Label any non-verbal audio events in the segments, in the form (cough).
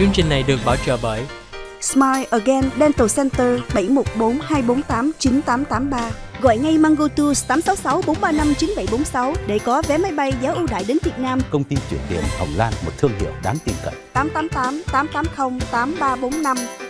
Chương trình này được bảo trợ bởi Smile Again Dental Center 714 248 9883. Gọi ngay Mango Tours 866 435 9746 để có vé máy bay giá ưu đãi đến Việt Nam. Công ty chuyển tiền Hồng Lan một thương hiệu đáng tin cậy. 888 880 8345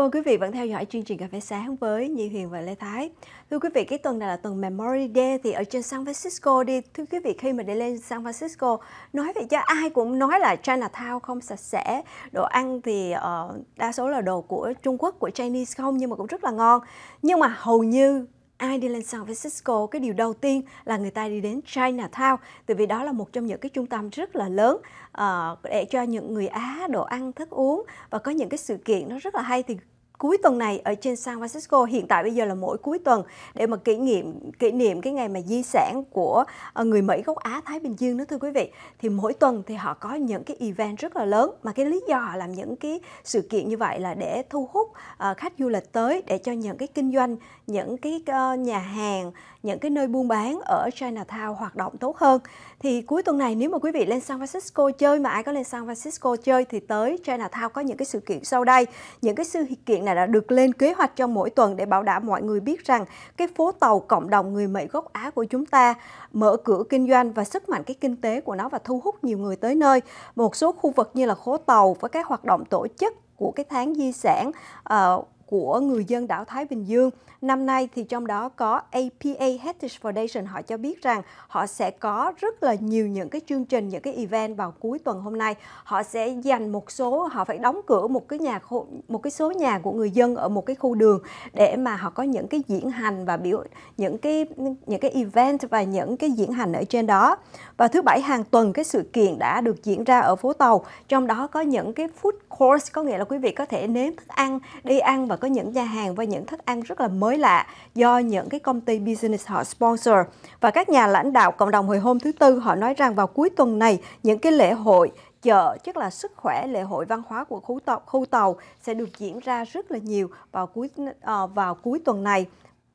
Cảm ơn quý vị vẫn theo dõi chương trình Cà phê sáng với Nhi Huyền và Lê Thái. Thưa quý vị, cái tuần này là tuần Memory Day thì ở trên San Francisco đi. Thưa quý vị, khi mà đi lên San Francisco, nói vậy chứ ai cũng nói là Chinatown không sạch sẽ. Đồ ăn thì uh, đa số là đồ của Trung Quốc, của Chinese không nhưng mà cũng rất là ngon. Nhưng mà hầu như ai đi lên San Francisco, cái điều đầu tiên là người ta đi đến Chinatown, từ vì đó là một trong những cái trung tâm rất là lớn uh, để cho những người Á đồ ăn, thức uống và có những cái sự kiện nó rất là hay thì cuối tuần này ở trên San Francisco hiện tại bây giờ là mỗi cuối tuần để mà kỷ niệm kỷ niệm cái ngày mà di sản của ờ, người Mỹ gốc Á Thái Bình Dương đó thưa quý vị thì mỗi tuần thì họ có những cái event rất là lớn mà cái lý do họ làm những cái sự kiện như vậy là để thu hút ờ, khách du lịch tới để cho những cái kinh doanh những cái ờ, nhà hàng những cái nơi buôn bán ở Chinatown hoạt động tốt hơn thì cuối tuần này nếu mà quý vị lên San Francisco chơi mà ai có lên San Francisco chơi thì tới Chinatown có những cái sự kiện sau đây những cái sự kiện này là đã được lên kế hoạch trong mỗi tuần để bảo đảm mọi người biết rằng cái phố tàu cộng đồng người Mỹ gốc Á của chúng ta mở cửa kinh doanh và sức mạnh cái kinh tế của nó và thu hút nhiều người tới nơi. Một số khu vực như là phố tàu với các hoạt động tổ chức của cái tháng di sản uh, của người dân đảo Thái Bình Dương. Năm nay thì trong đó có APA Heritage Foundation họ cho biết rằng họ sẽ có rất là nhiều những cái chương trình, những cái event vào cuối tuần hôm nay. Họ sẽ dành một số, họ phải đóng cửa một cái nhà một cái số nhà của người dân ở một cái khu đường để mà họ có những cái diễn hành và biểu những cái những cái event và những cái diễn hành ở trên đó. Và thứ bảy hàng tuần cái sự kiện đã được diễn ra ở phố Tàu, trong đó có những cái food course có nghĩa là quý vị có thể nếm thức ăn, đi ăn và có những nhà hàng và những thức ăn rất là mới lạ do những cái công ty business họ sponsor. Và các nhà lãnh đạo cộng đồng hồi hôm thứ Tư họ nói rằng vào cuối tuần này những cái lễ hội chợ chắc là sức khỏe lễ hội văn hóa của khu tàu, khu tàu sẽ được diễn ra rất là nhiều vào cuối uh, vào cuối tuần này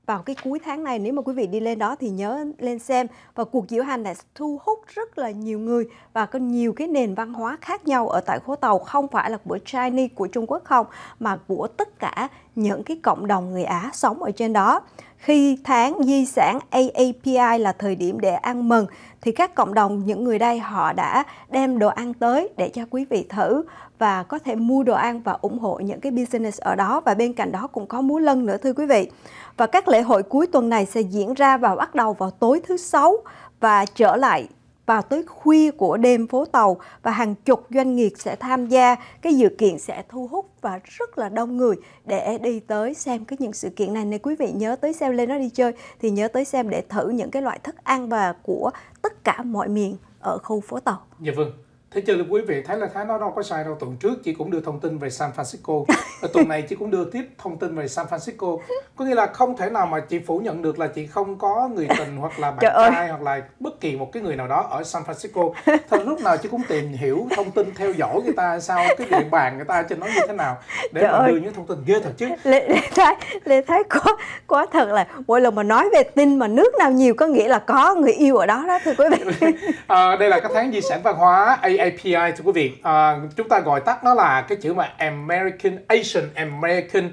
vào cái cuối tháng này nếu mà quý vị đi lên đó thì nhớ lên xem và cuộc diễu hành này thu hút rất là nhiều người và có nhiều cái nền văn hóa khác nhau ở tại Hố Tàu không phải là của Chinese của Trung Quốc không mà của tất cả những cái cộng đồng người Á sống ở trên đó khi tháng di sản AAPI là thời điểm để ăn mừng thì các cộng đồng những người đây họ đã đem đồ ăn tới để cho quý vị thử và có thể mua đồ ăn và ủng hộ những cái business ở đó và bên cạnh đó cũng có múa lân nữa thưa quý vị. Và các lễ hội cuối tuần này sẽ diễn ra và bắt đầu vào tối thứ sáu và trở lại vào tới khuya của đêm phố tàu và hàng chục doanh nghiệp sẽ tham gia cái dự kiện sẽ thu hút và rất là đông người để đi tới xem cái những sự kiện này nên quý vị nhớ tới xem lên nó đi chơi thì nhớ tới xem để thử những cái loại thức ăn và của tất cả mọi miền ở khu phố tàu. Dạ vâng, Thế chưa quý vị thấy là Thái nó đâu có sai đâu tuần trước chị cũng đưa thông tin về San Francisco và tuần này chị cũng đưa tiếp thông tin về San Francisco có nghĩa là không thể nào mà chị phủ nhận được là chị không có người tình hoặc là bạn trai hoặc là bất kỳ một cái người nào đó ở San Francisco thật lúc nào chị cũng tìm hiểu thông tin theo dõi người ta sao cái địa bàn người ta trên nó như thế nào để Trời mà ơi. đưa những thông tin ghê thật chứ Lê, Lê Thái Lê Thái có có thật là mỗi lần mà nói về tin mà nước nào nhiều có nghĩa là có người yêu ở đó đó thưa quý vị à, (laughs) đây là cái tháng di sản văn hóa AM API thưa quý vị à, chúng ta gọi tắt nó là cái chữ mà American Asian American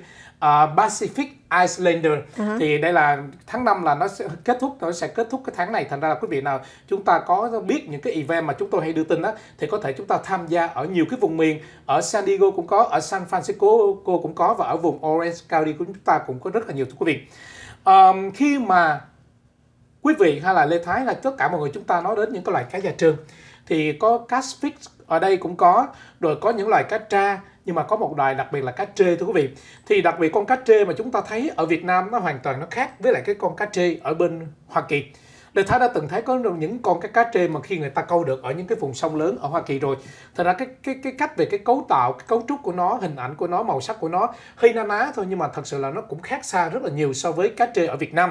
uh, Pacific Icelander uh-huh. À thì đây là tháng 5 là nó sẽ kết thúc nó sẽ kết thúc cái tháng này thành ra là quý vị nào chúng ta có biết những cái event mà chúng tôi hay đưa tin đó thì có thể chúng ta tham gia ở nhiều cái vùng miền ở San Diego cũng có ở San Francisco cô cũng có và ở vùng Orange County của chúng ta cũng có rất là nhiều thưa quý vị um, khi mà quý vị hay là Lê Thái là tất cả mọi người chúng ta nói đến những cái loại cá da trơn thì có cá sphinx ở đây cũng có rồi có những loài cá tra nhưng mà có một loài đặc biệt là cá trê thưa quý vị thì đặc biệt con cá trê mà chúng ta thấy ở Việt Nam nó hoàn toàn nó khác với lại cái con cá trê ở bên Hoa Kỳ Lê Thái đã từng thấy có những con cái cá trê mà khi người ta câu được ở những cái vùng sông lớn ở Hoa Kỳ rồi. Thật ra cái cái cái cách về cái cấu tạo, cái cấu trúc của nó, hình ảnh của nó, màu sắc của nó hơi na ná thôi nhưng mà thật sự là nó cũng khác xa rất là nhiều so với cá trê ở Việt Nam.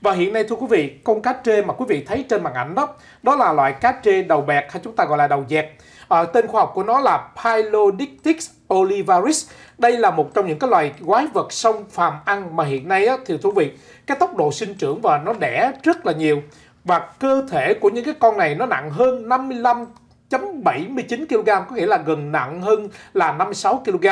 Và hiện nay thưa quý vị, con cá trê mà quý vị thấy trên màn ảnh đó, đó là loại cá trê đầu bẹt hay chúng ta gọi là đầu dẹt. À, tên khoa học của nó là Pylodictys olivaris. Đây là một trong những cái loài quái vật sông phàm ăn mà hiện nay á, thì thú vị, cái tốc độ sinh trưởng và nó đẻ rất là nhiều. Và cơ thể của những cái con này nó nặng hơn 55,79 kg, có nghĩa là gần nặng hơn là 56 kg,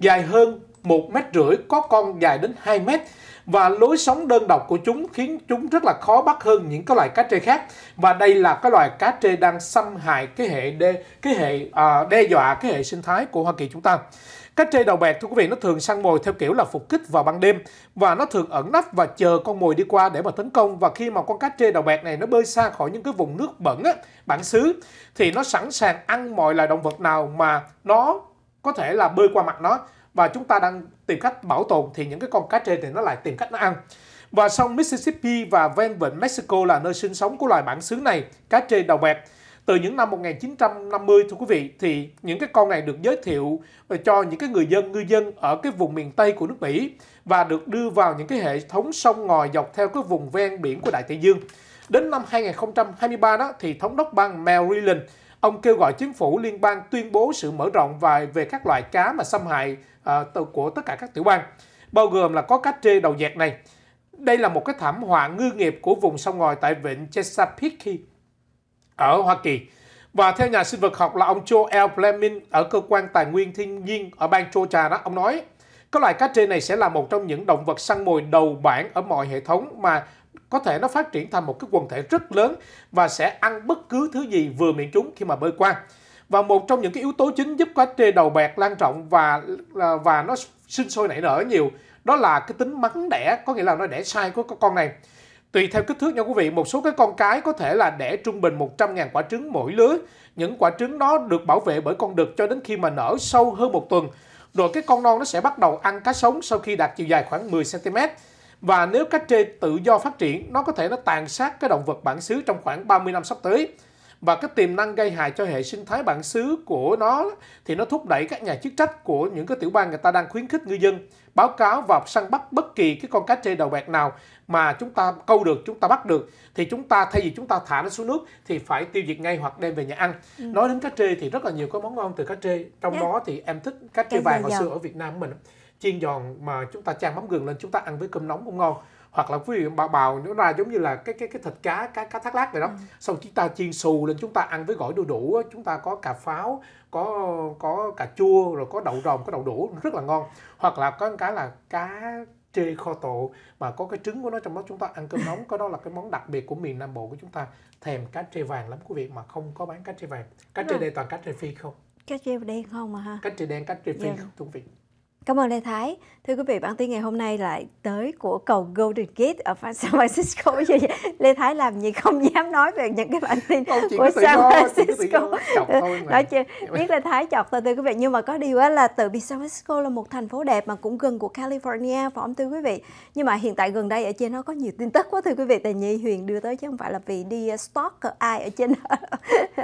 dài hơn một mét rưỡi, có con dài đến 2 mét và lối sống đơn độc của chúng khiến chúng rất là khó bắt hơn những cái loài cá trê khác và đây là cái loài cá trê đang xâm hại cái hệ đe cái hệ à, đe dọa cái hệ sinh thái của Hoa Kỳ chúng ta. Cá trê đầu bẹt thưa quý vị nó thường săn mồi theo kiểu là phục kích vào ban đêm và nó thường ẩn nấp và chờ con mồi đi qua để mà tấn công và khi mà con cá trê đầu bẹt này nó bơi xa khỏi những cái vùng nước bẩn á, bản xứ thì nó sẵn sàng ăn mọi loài động vật nào mà nó có thể là bơi qua mặt nó và chúng ta đang tìm cách bảo tồn thì những cái con cá trê thì nó lại tìm cách nó ăn. Và sông Mississippi và ven vịnh Mexico là nơi sinh sống của loài bản xứ này, cá trê đầu bẹt. Từ những năm 1950 thưa quý vị thì những cái con này được giới thiệu ờ, cho những cái người dân ngư dân ở cái vùng miền Tây của nước Mỹ và được đưa vào những cái hệ thống sông ngòi dọc theo cái vùng ven biển của Đại Tây Dương. Đến năm 2023 đó thì thống đốc bang Maryland Ông kêu gọi chính phủ liên bang tuyên bố sự mở rộng và về các loại cá mà xâm hại uh, của tất cả các tiểu bang, bao gồm là có cá trê đầu dẹt này. Đây là một cái thảm họa ngư nghiệp của vùng sông ngòi tại vịnh Chesapeake ở Hoa Kỳ. Và theo nhà sinh vật học là ông Joe L. Fleming ở cơ quan tài nguyên thiên nhiên ở bang Georgia đó, ông nói các loài cá trê này sẽ là một trong những động vật săn mồi đầu bảng ở mọi hệ thống mà có thể nó phát triển thành một cái quần thể rất lớn và sẽ ăn bất cứ thứ gì vừa miệng chúng khi mà bơi qua. Và một trong những cái yếu tố chính giúp cá trê đầu bẹt lan rộng và à, và nó sinh sôi nảy nở nhiều đó là cái tính mắn đẻ, có nghĩa là nó đẻ sai của con này. Tùy theo kích thước nha quý vị, một số cái con cái có thể là đẻ trung bình 100.000 quả trứng mỗi lứa. Những quả trứng đó được bảo vệ bởi con đực cho đến khi mà nở sâu hơn một tuần. Rồi cái con non nó sẽ bắt đầu ăn cá sống sau khi đạt chiều dài khoảng 10 cm. Và nếu cá trê tự do phát triển, nó có thể nó tàn sát cái động vật bản xứ trong khoảng 30 năm sắp tới. Và cái tiềm năng gây hại cho hệ sinh thái bản xứ của nó thì nó thúc đẩy các nhà chức trách của những cái tiểu bang người ta đang khuyến khích ngư dân báo cáo và săn bắt bất kỳ cái con cá trê đầu bạc nào mà chúng ta câu được, chúng ta bắt được thì chúng ta thay vì chúng ta thả nó xuống nước thì phải tiêu diệt ngay hoặc đem về nhà ăn. Ừ. Nói đến cá trê thì rất là nhiều có món ngon từ cá trê, trong yeah. Dạ. đó thì em thích cá trê dạ, vàng dạ, hồi xưa ở Việt Nam của mình chiên giòn mà chúng ta chan mắm gừng lên chúng ta ăn với cơm nóng cũng ngon hoặc là quý vị bào bào nó ra giống như là cái cái cái thịt cá cá cá thác lát này đó ừ. xong chúng ta chiên xù lên chúng ta ăn với gỏi đu đủ chúng ta có cà pháo có có cà chua rồi có đậu rồng có đậu đủ rất là ngon hoặc là có cái là cá chê kho tộ mà có cái trứng của nó trong đó chúng ta ăn cơm nóng có đó là cái món đặc biệt của miền nam bộ của chúng ta thèm cá trê vàng lắm quý vị mà không có bán cá trê vàng cá trê đây toàn cá trê phi không cá trê đen không mà ha cá trê đen cá trê phi yeah. Dạ. không quý vị Cảm ơn Lê Thái. Thưa quý vị, bản tin ngày hôm nay lại tới của cầu Golden Gate ở San Francisco. Lê Thái làm gì không dám nói về những cái bản tin của San Francisco. Nói chưa? biết Lê Thái chọc tôi thưa quý vị. Nhưng mà có điều là từ vì San Francisco là một thành phố đẹp mà cũng gần của California, phải không thưa quý vị? Nhưng mà hiện tại gần đây ở trên nó có nhiều tin tức quá thưa quý vị. Tại Nhi Huyền đưa tới chứ không phải là vì đi ờ, stalk ai ở trên đó. (laughs)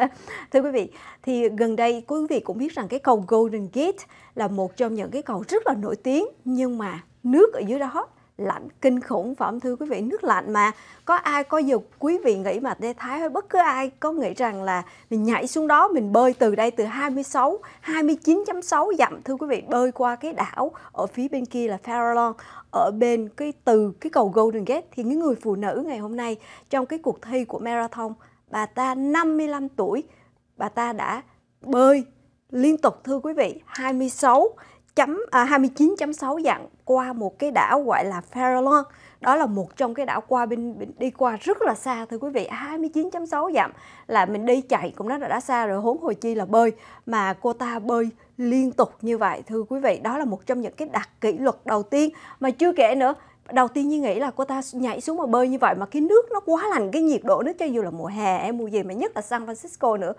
thưa quý vị, thì gần đây quý vị cũng biết rằng cái cầu Golden Gate là một trong những cái cầu rất là nổi tiếng nhưng mà nước ở dưới đó lạnh kinh khủng phải không thưa quý vị nước lạnh mà có ai có dù quý vị nghĩ mà Lê Thái hay bất cứ ai có nghĩ rằng là mình nhảy xuống đó mình bơi từ đây từ 26 29.6 dặm thưa quý vị bơi qua cái đảo ở phía bên kia là Farallon ở bên cái từ cái cầu Golden Gate thì những người phụ nữ ngày hôm nay trong cái cuộc thi của marathon bà ta 55 tuổi bà ta đã bơi liên tục thưa quý vị 26 chấm à, 29.6 dặm qua một cái đảo gọi là Farallon. Đó là một trong cái đảo qua bên, bên đi qua rất là xa thưa quý vị, 29.6 dặm là mình đi chạy cũng rất là đã xa rồi huống hồi chi là bơi mà cô ta bơi liên tục như vậy thưa quý vị, đó là một trong những cái đặc kỷ luật đầu tiên mà chưa kể nữa đầu tiên như nghĩ là cô ta nhảy xuống mà bơi như vậy mà cái nước nó quá lành cái nhiệt độ nước cho dù là mùa hè hay mùa gì mà nhất là San Francisco nữa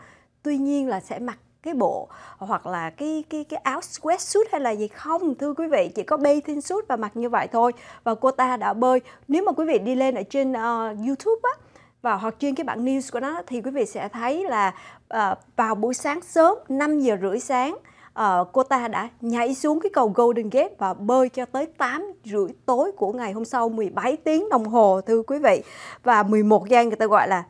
tuy nhiên là sẽ mặc cái bộ hoặc là cái cái cái áo sweatsuit hay là gì không thưa quý vị chỉ có bathing suit và mặc như vậy thôi và cô ta đã bơi nếu mà quý vị đi lên ở trên uh, YouTube á và hoặc trên cái bản news của nó thì quý vị sẽ thấy là uh, vào buổi sáng sớm 5 giờ rưỡi sáng uh, cô ta đã nhảy xuống cái cầu Golden Gate và bơi cho tới 8 rưỡi tối của ngày hôm sau 17 tiếng đồng hồ thưa quý vị và 11 giây người ta gọi là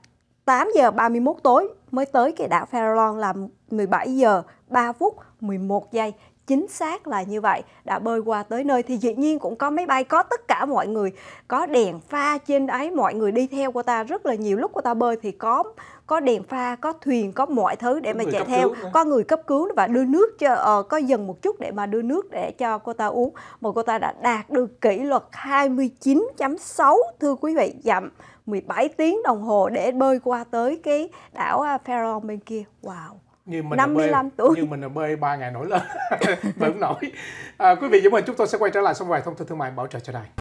8 giờ 31 tối mới tới cái đảo Farallon là 17 giờ 3 phút 11 giây chính xác là như vậy đã bơi qua tới nơi thì dĩ nhiên cũng có máy bay có tất cả mọi người có đèn pha trên đấy mọi người đi theo cô ta rất là nhiều lúc cô ta bơi thì có có đèn pha có thuyền có mọi thứ để mà chạy theo có người cấp cứu và đưa nước cho uh, có dần một chút để mà đưa nước để cho cô ta uống mà cô ta đã đạt được kỷ luật 29.6 thưa quý vị dặm 17 tiếng đồng hồ để bơi qua tới cái đảo à, Faroe bên kia. Wow. Như mình 55 bơi, tuổi. Như mình là bơi 3 ngày nổi lên. Vẫn (laughs) nổi. À, quý vị chúng mình chúng tôi sẽ quay trở lại xong vài thông tin thương mại bảo trợ cho đài.